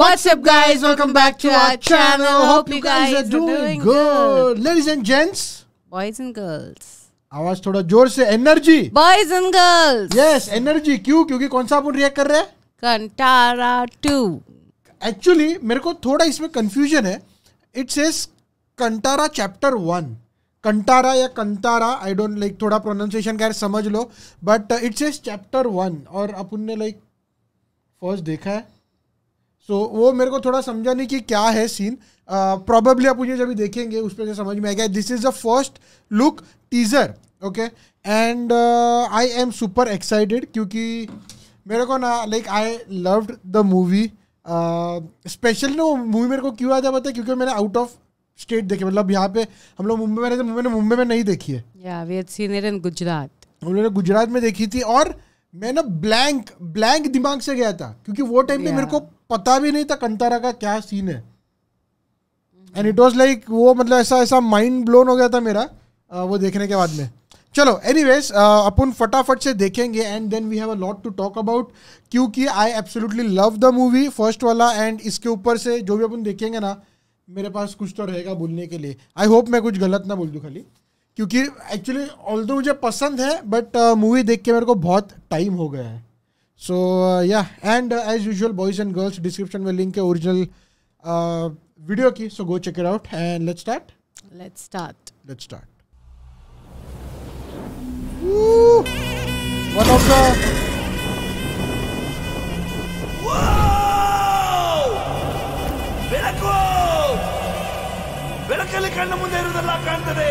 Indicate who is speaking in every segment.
Speaker 1: What's up, guys? Welcome back to our channel. Hope you guys are doing good. Ladies and gents, boys and girls. आवाज थोड़ा जोर से energy boys and girls yes energy क्यों क्योंकि कौन सा अपन react कर रहे हैं कंटारा टू एक्चुअली मेरे को थोड़ा इसमें कंफ्यूजन है it says Kantara chapter one Kantara या कंतारा आई डोंट लाइक थोड़ा प्रोनाउंसिएशन का समझ लो but it says chapter one और अपन ने लाइक फर्स्ट देखा है सो so, वो मेरे को थोड़ा समझा नहीं कि क्या है सीन प्रॉबेबली uh, आप मुझे जब देखेंगे उस पर समझ में आएगा this is the first look teaser okay and I am super excited क्योंकि मेरे को ना like I loved the movie specially ना वो मूवी मेरे को क्यों याद है पता है क्योंकि मैंने आउट ऑफ स्टेट देखे मतलब यहाँ पे हम लोग मुंबई में तो मुंबई मुंबई में नहीं देखी है yeah, गुजरात हम लोग ने गुजरात में देखी थी और मैं ना ब्लैंक ब्लैंक दिमाग से गया था क्योंकि वो टाइम yeah. पे मेरे को पता भी नहीं था कंतारा का क्या सीन है एंड इट वॉज लाइक वो मतलब ऐसा ऐसा माइंड ब्लोन हो गया था मेरा वो देखने के बाद में चलो एनी वेज अपन फटाफट से देखेंगे and then we have a lot to talk about क्योंकि I absolutely love the movie first वाला एंड इसके ऊपर से जो भी अपन देखेंगे ना मेरे पास कुछ तो रहेगा बोलने के लिए आई होप मैं कुछ गलत ना बोल दूँ खाली क्योंकि एक्चुअली ऑल मुझे पसंद है बट मूवी uh, देख के मेरे को बहुत टाइम हो गया है so yeah and as usual boys and girls description में लिंक है ओरिजिनल वीडियो की so go check it out and let's start let's start let's start One of the ಬೆಳಕು ಬೆಳಕಲ್ಲಿ ಕಣ್ಣ ಮುಂದೆ ಇರುವುದೆಲ್ಲ ಕಾಣ್ತದೆ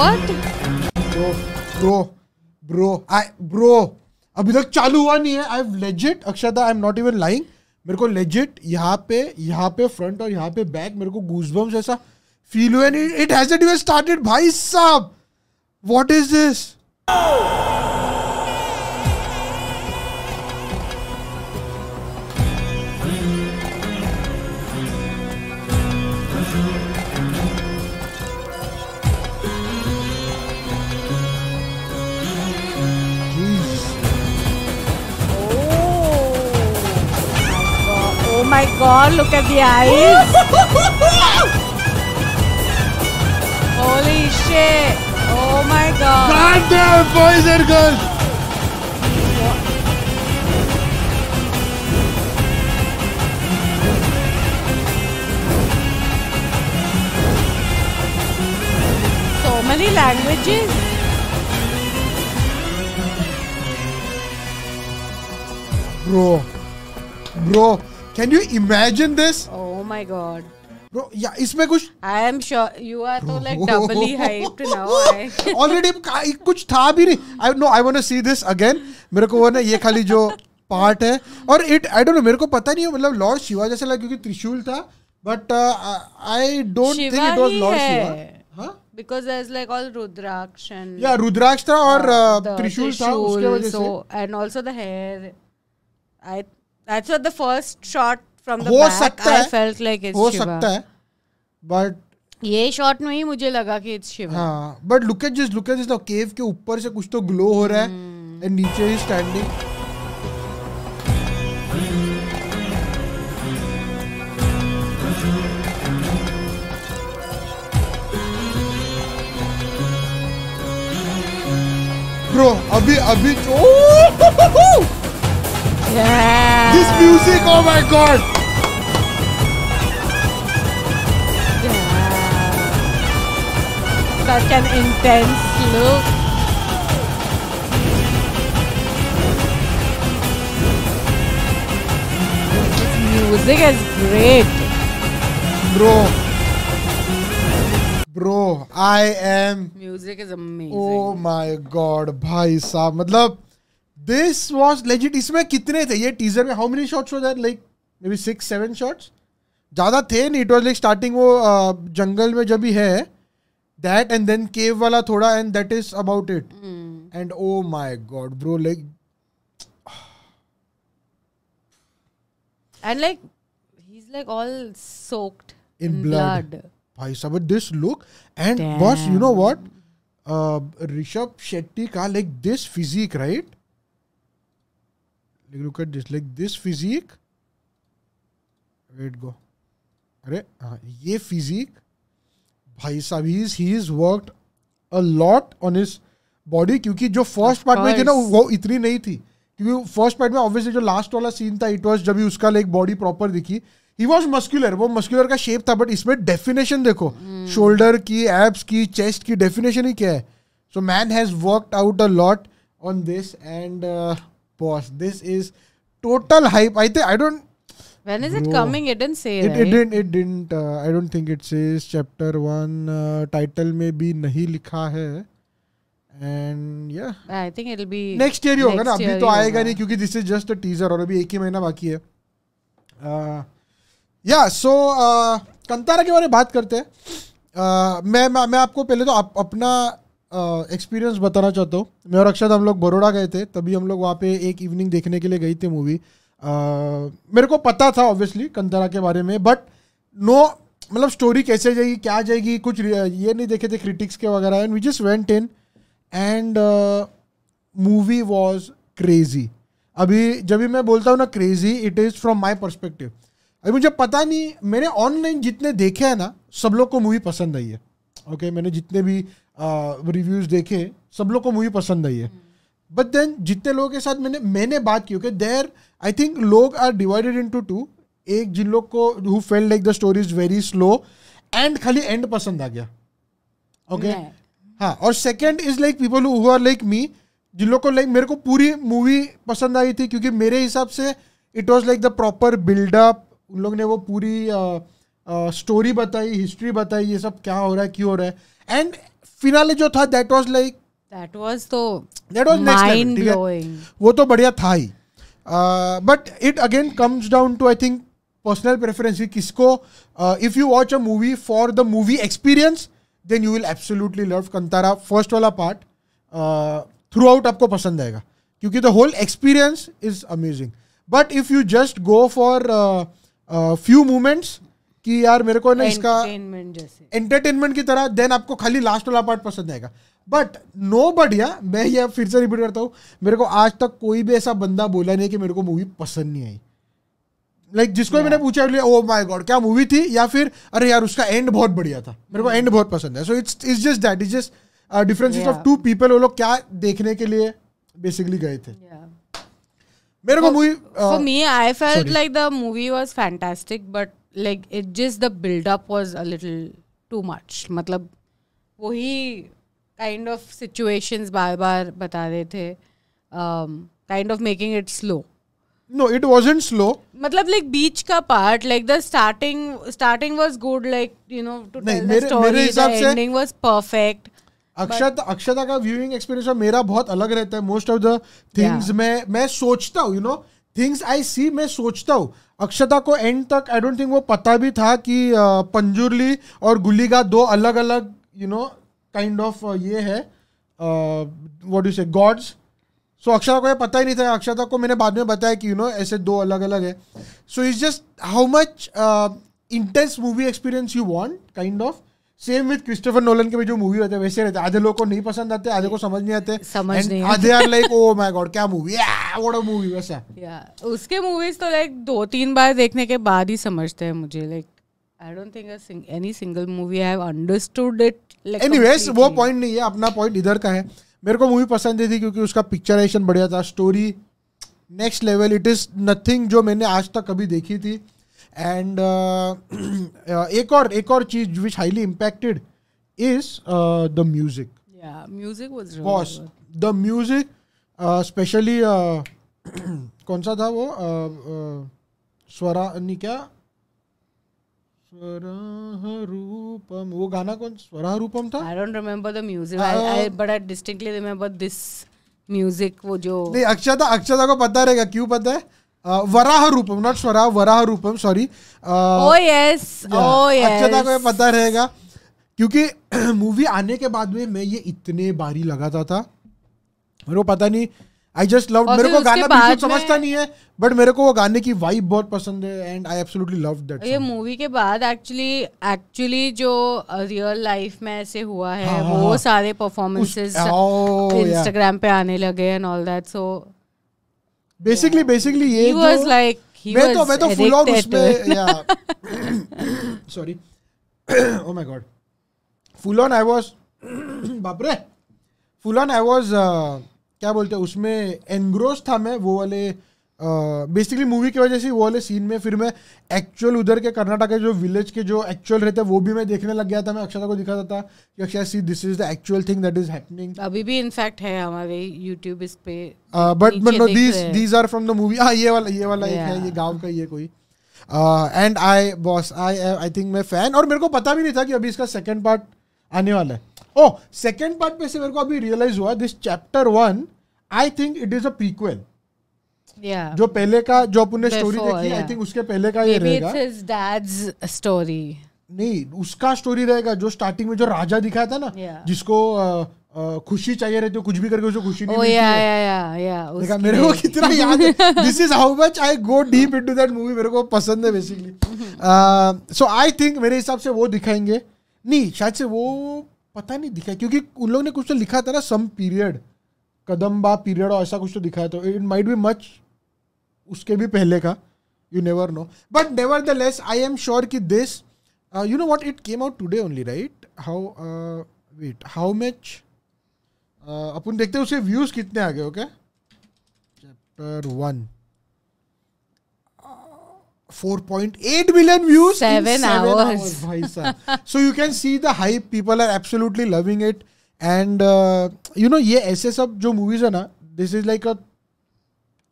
Speaker 1: What? Bro, bro, bro, I, bro. अभी तक चालू हुआ नहीं है I have legit Akshata I am not even lying मेरे को लेजिट यहाँ पे यहाँ पे फ्रंट और यहाँ पे बैक मेरे को गूजबम्स जैसा फील हुआ नहीं इट हैज इवन स्टार्टेड भाई साहब what is this
Speaker 2: God, look at the eyes. Holy shit. Oh my
Speaker 1: god. God damn, boys and girls.
Speaker 2: So many languages.
Speaker 1: Bro. Bro. Can you imagine this oh
Speaker 2: my god Bro, yeah, इसमें कुछ I am sure you are तो like doubly hyped now
Speaker 1: already कुछ था भी नहीं I know I want to see this again मेरे को वो ना ये खाली जो पार्ट है और इट आई डोंट नो मेरे को पता नहीं मतलब लॉर्ड शिवा जैसा लगा क्योंकि त्रिशूल था but I don't think it was lord Shiva
Speaker 2: because there's like all rudraksh and yeah rudraksh first shot from the हो सकता
Speaker 1: है ये
Speaker 2: शॉट में ही मुझे लगा कि इट्स शिवा
Speaker 1: हाँ, के ऊपर से कुछ तो ग्लो हो रहा है एंड hmm. नीचे ही स्टैंडिंग अभी अभी Yeah. This music, oh my god.
Speaker 2: Yeah. Such an intense look.
Speaker 1: This music is great. Bro. Bro, I am. Music is amazing. Oh my God, भाई साहब मतलब दिस वॉज लेजिट इसमें कितने थे ये टीजर में how many shots were like maybe six seven shots ज़्यादा थे नहीं इट वॉज लाइक स्टार्टिंग वो जंगल uh, में जब भी है दैट एंड देन केव वाला थोड़ा and that is about it and oh my god bro like
Speaker 2: And like he's like all soaked in, in blood.
Speaker 1: blood. this look and Damn. boss, you know what? Uh Rishabh Shetty ka like this physique, right? like look at this like this physique wait go अरे हाँ ये physique भाई साहब he's he is worked a lot on his body क्योंकि जो first part में थी ना वो इतनी नहीं थी क्योंकि फर्स्ट पार्ट में ऑब्वियसली जो लास्ट वाला सीन था इट वॉज जब भी उसका लाइक बॉडी प्रॉपर दिखी ही वॉज मस्क्यूलर वो मस्क्यूलर का शेप था बट इसमें डेफिनेशन देखो शोल्डर hmm. की एब्स की चेस्ट की डेफिनेशन ही क्या है so man has worked out a lot on this and boss. This is total hype. I think I don't.
Speaker 2: When is it no. coming? It didn't say. It, right? it
Speaker 1: didn't. It didn't. Uh, I don't think it says chapter one. Uh, title में भी नहीं लिखा है. And yeah
Speaker 2: I think it be next year ही होगा ना अभी तो आएगा नहीं
Speaker 1: क्योंकि this is just a teaser और अभी एक ही महीना बाकी है या सो कंतारा के बारे में बात करते हैं uh, मैं मैं आपको पहले तो अप, अपना एक्सपीरियंस बताना चाहता हूँ मैं और अक्षत हम लोग बड़ोड़ा गए थे तभी हम लोग वहाँ पे एक इवनिंग देखने के लिए गई थी मूवी मेरे को पता था ऑब्वियसली कंतरा के बारे में बट नो मतलब स्टोरी कैसे जाएगी क्या जाएगी कुछ ये नहीं देखे थे क्रिटिक्स के वगैरह and we just went in and movie was crazy अभी जब भी मैं बोलता हूँ ना crazy it is from my perspective अभी मुझे पता नहीं मैंने ऑनलाइन जितने देखे हैं ना सब लोग को मूवी पसंद आई है ओके okay, मैंने जितने भी रिव्यूज देखे सब लोग को मूवी पसंद आई है बट देन जितने लोगों के साथ मैंने मैंने बात की ओके देर आई थिंक लोग are divided into two एक जिन लोग को who feel like the story is very slow and खाली एंड पसंद आ गया ओके हाँ और second is like people who are like me जिन लोग को लाइक मेरे को पूरी मूवी पसंद आई थी क्योंकि मेरे हिसाब से it was like the proper buildup उन लोग ने वो पूरी स्टोरी बताई हिस्ट्री बताई ये सब क्या हो रहा है क्यों हो रहा है एंड फिनाले जो था that was like that was तो दैट वाज वो तो बढ़िया था ही but it again comes down to I think personal preference किसको if you watch a movie for the movie experience then you will absolutely love Kantara first वाला part throughout आपको पसंद आएगा क्योंकि the whole experience is amazing but if you just go for few moments कि यार मेरे को ना इसका एंटरटेनमेंट की तरह देन आपको खाली लास्ट वाला पार्ट पसंद आएगा बट नो बढ़िया मैं ये फिर से रिपीट करता हूँ मेरे को आज तक कोई भी ऐसा बंदा बोला नहीं कि मेरे को मूवी पसंद नहीं आई लाइक जिसको मैंने पूछा ओ माय गॉड क्या मूवी थी या फिर अरे यार उसका एंड बहुत बढ़िया था मेरे को एंड hmm. बहुत पसंद है so it's it's just that is just differences of two people वो लोग क्या देखने के लिए बेसिकली गए थे मेरे को movie for me
Speaker 2: I felt like the movie was fantastic but like it जिस the buildup was a little too much मतलब वही काइंड ऑफ सिचुएशंस बार बार बता रहे थे kind of making it slow
Speaker 1: no it wasn't slow
Speaker 2: मतलब like बीच का part like the starting starting was good like you know to tell the story ending was perfect
Speaker 1: Akshat Akshata का व्यूइंग एक्सपीरियंस मेरा बहुत अलग रहता है मोस्ट ऑफ द थिंग्स मैं मैं सोचता हूँ you know things I see मैं सोचता हूँ अक्षता को एंड तक आई डोंट थिंक वो पता भी था कि पंजुरली और गुलीगा दो अलग अलग यू नो काइंड ऑफ ये है what you say gods so Akshata को यह पता ही नहीं था अक्षता को मैंने बाद में बताया कि यू नो ऐसे दो अलग अलग है so is just how much intense movie experience you want kind of same with Christopher Nolan के भी जो मूवी होते हैं वैसे रहते आधे लोग को नहीं पसंद आते आधे को समझ नहीं आते समझ नहीं आधे are like oh my god क्या मूवी व्हाट अ मूवी वैसा या
Speaker 2: उसके मूवीज तो लाइक दो तीन बार देखने के बाद ही समझते हैं मुझे like I don't think any single movie I have understood it anyways वो
Speaker 1: पॉइंट नहीं है अपना पॉइंट इधर का है मेरे को मूवी पसंद थी क्योंकि उसका पिक्चराइजेशन बढ़िया था story next level it is nothing जो मैंने आज तक कभी देखी थी एंड uh, uh, एक और एक और चीज which highly impacted is the music the music specially कौन सा था वो uh, स्वरा नहीं क्या स्वराहरूपम वो गाना कौन रूपम था I don't remember the music I
Speaker 2: but I distinctly remember this music वो जो नहीं
Speaker 1: अक्षता अक्षता को पता रहेगा क्यों पता है वराह रूपम नॉट स्वरा वराह रूपम सॉरी अक्षता को पता रहेगा क्योंकि मूवी आने के बाद में मैं ये इतने बारी लगाता था मेरे को पता नहीं आई जस्ट लव मेरे को गाना बिल्कुल समझता नहीं है बट मेरे को वो गाने की वाइब बहुत पसंद है and I absolutely love that
Speaker 2: ये मूवी के बाद एक्चुअली एक्चुअली जो रियल लाइफ में ऐसे हुआ है हाँ, वो सारे परफॉर्मेंसेस इंस्टाग्राम पे आने लगे and all that so basically basically ये लाइक मैं तो मैं तो फुल ऑन उसमें sorry
Speaker 1: oh my god full on I was बाप रे फुल ऑन आई वाज क्या बोलते हैं उसमें एनग्रोस था मैं वो वाले बेसिकली मूवी की वजह से वो वाले सीन में फिर मैं एक्चुअल उधर के कर्नाटक के जो विलेज के जो एक्चुअल रहते हैं वो भी मैं देखने लग गया था मैं अक्षता को दिखा था था कि Akshay see this is the actual thing that is happening अभी
Speaker 2: भी इनफैक्ट है हमारे यूट्यूब इस पे but no these these are
Speaker 1: from the movie हाँ ये वाला ये वाला yeah. एक है ये गाँव का ये कोई and I boss I I think मैं फैन और मेरे को पता भी नहीं था कि अभी इसका सेकेंड पार्ट आने वाला है ओह सेकेंड पार्ट पे से मेरे को अभी रियलाइज हुआ this chapter one I think it is a prequel yeah. जो पहले का जो अपन ने स्टोरी देखी आई थिंक उसके पहले का ये रहेगा डैड्स स्टोरी नहीं उसका स्टोरी रहेगा जो स्टार्टिंग में जो राजा दिखाया था ना yeah. जिसको uh, uh, खुशी चाहिए रहती है कुछ भी करके उसे खुशी नहीं oh, मिलती या या yeah, yeah, मेरे को कितना याद है this is how much I go deep into that movie मेरे को पसंद है बेसिकली सो आई थिंक मेरे हिसाब से वो दिखाएंगे नहीं शायद से वो पता नहीं दिखा क्योंकि उन लोग ने कुछ तो लिखा था ना सम पीरियड कदम्बा पीरियड और ऐसा कुछ तो दिखाया तो इट माइट बी मच उसके भी पहले का you never know but nevertheless I am sure कि this you know what it came out today only right how wait how much अपन देखते हैं उसके व्यूज कितने आ गए okay chapter one four point eight million views seven hours भाई साहब so you can see the hype people are absolutely loving it and you know ये ऐसे सब जो मूवीज़ है ना this is like a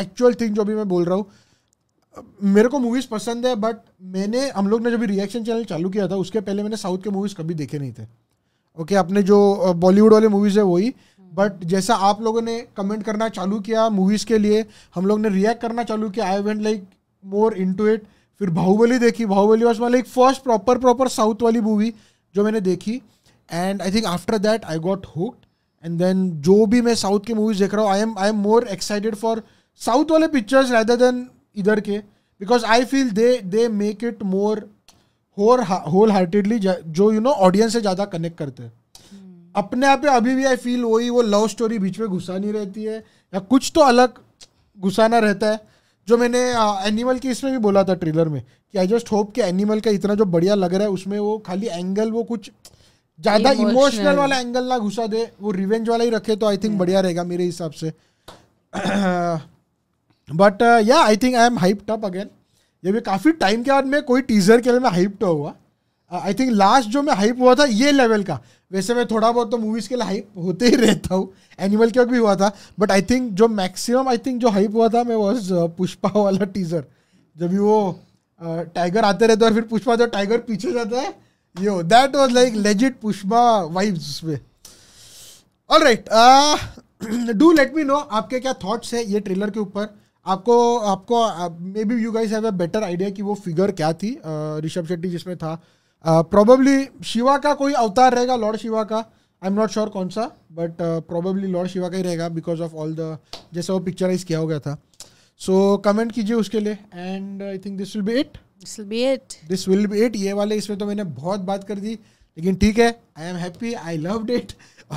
Speaker 1: actual thing जो अभी मैं बोल रहा हूँ मेरे को मूवीज़ पसंद है बट मैंने हम लोग ने जब रिएक्शन चैनल चालू किया था उसके पहले मैंने साउथ के मूवीज़ कभी देखे नहीं थे ओके okay, अपने जो बॉलीवुड uh, वाले मूवीज़ है वही बट जैसा आप लोगों ने कमेंट करना चालू किया मूवीज़ के लिए हम लोग ने रिएक्ट करना चालू किया I went like more into it फिर बाहुबली देखी Baahubali was my like first proper proper south वाली मूवी जो मैंने देखी and I think after that I got hooked and then जो भी मैं साउथ की मूवीज देख रहा हूँ I am I am more excited for south वाले पिक्चर्स रैदर देन इधर के because I feel they they make it more होर होल हार्टेडली जो यू नो ऑडियंस से ज़्यादा कनेक्ट करते हैं hmm. अपने आप में अभी भी आई फील वही वो लव स्टोरी बीच में घुसा नहीं रहती है या कुछ तो अलग घुसाना रहता है जो मैंने एनिमल की इसमें भी बोला था ट्रेलर में कि आई जस्ट होप कि एनिमल का इतना जो बढ़िया लग रहा है उसमें वो खाली एंगल वो कुछ ज्यादा इमोशनल वाला एंगल ना घुसा दे वो रिवेंज वाला ही रखे तो आई थिंक बढ़िया रहेगा मेरे हिसाब से but yeah I think I am hyped up again ये भी काफ़ी टाइम के बाद में कोई टीजर के लिए मैं हाइप्ड तो हुआ आई थिंक लास्ट जो मैं हाइप हुआ था ये लेवल का वैसे मैं थोड़ा बहुत तो मूवीज़ के लिए हाइप होते ही रहता हूँ एनिमल के भी हुआ था बट आई थिंक जो मैक्सिमम आई थिंक जो हाइप हुआ था मैं वॉज पुष्पा uh, वाला टीजर जब भी वो टाइगर uh, आते रहते और फिर पुष्पा जो टाइगर पीछे जाता है yo that was like legit Pushpa vibes उसमें alright do let me know आपके क्या थॉट्स है ये ट्रेलर के ऊपर आपको आपको maybe you guys have a better idea कि वो फिगर क्या थी ऋषभ uh, शेट्टी जिसमें था प्रॉबेबली uh, शिवा का कोई अवतार रहेगा लॉर्ड शिवा का आई एम नॉट श्योर कौन सा बट प्रोबेबली लॉर्ड शिवा का ही रहेगा बिकॉज ऑफ ऑल द जैसा वो पिक्चराइज किया हो गया था सो कमेंट कीजिए उसके लिए and I think this will be it this will be it this will be it ये वाले इसमें तो मैंने बहुत बात कर दी लेकिन ठीक है I am happy I love it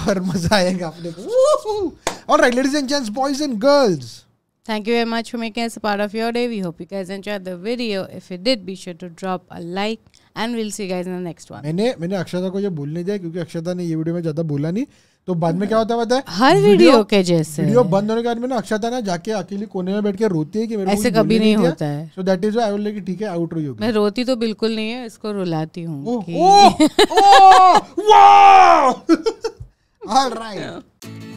Speaker 1: और मजा आएगा अपने
Speaker 2: को
Speaker 1: alright ladies and gents boys and girls
Speaker 2: Thank you very much for making us a part of your day. We hope you guys enjoyed the video. If you did, be sure to drop a like and we'll see you guys in the
Speaker 1: next one. मैंने मैंने अक्षता को ये बोलने दिया क्योंकि अक्षता ने ये video में ज्यादा बोला नहीं तो बाद में क्या होता है पता है हर वीडियो के जैसे वीडियो बंद होने के बाद में ना अक्षता ना जाके अकेली कोने में बैठ के रोती है कि मेरे ऐसे कभी नहीं, नहीं होता है so that is I will like ठीक है आउट हो
Speaker 2: मैं रोती तो बिल्कुल नहीं है इसको रुलाती हूं कि
Speaker 1: ऑलराइट